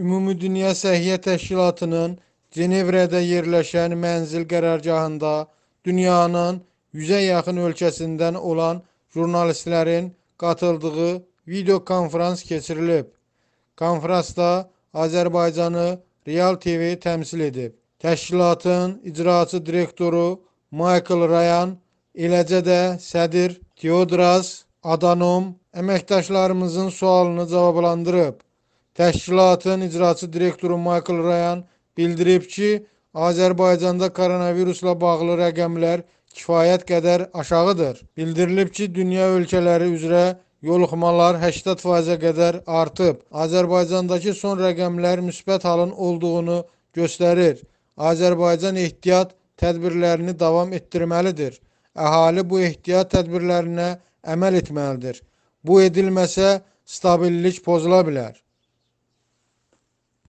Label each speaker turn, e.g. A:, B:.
A: Ümumdünya Səhiyyə Təşkilatının Cenevrədə yerləşən mənzil qərargahında dünyanın 100-ə yaxın ölkəsindən olan jurnalistlərin qatıldığı video konfrans keçirilib. Konfransda Azərbaycanı Real TV təmsil edib. Təşkilatın icraçı direktoru Michael Ryan, eləcə də sədir Teodras Adanom əməkdaşlarımızın sualını cavablandırıb. Təşkilatın icraçı direktoru Michael Ryan bildirib ki, Azərbaycanda koronavirusla bağlı rəqəmlər kifayət qədər aşağıdır. Bildirilib ki, dünya ölkələri üzrə yoluxmalar 80%-ə qədər artıb. Azərbaycandakı son rəqəmlər müsbət halın olduğunu göstərir. Azərbaycan ehtiyat tədbirlərini davam etdirməlidir. Əhali bu ehtiyat tədbirlərinə əməl etməlidir. Bu edilməsə stabillik pozula bilər.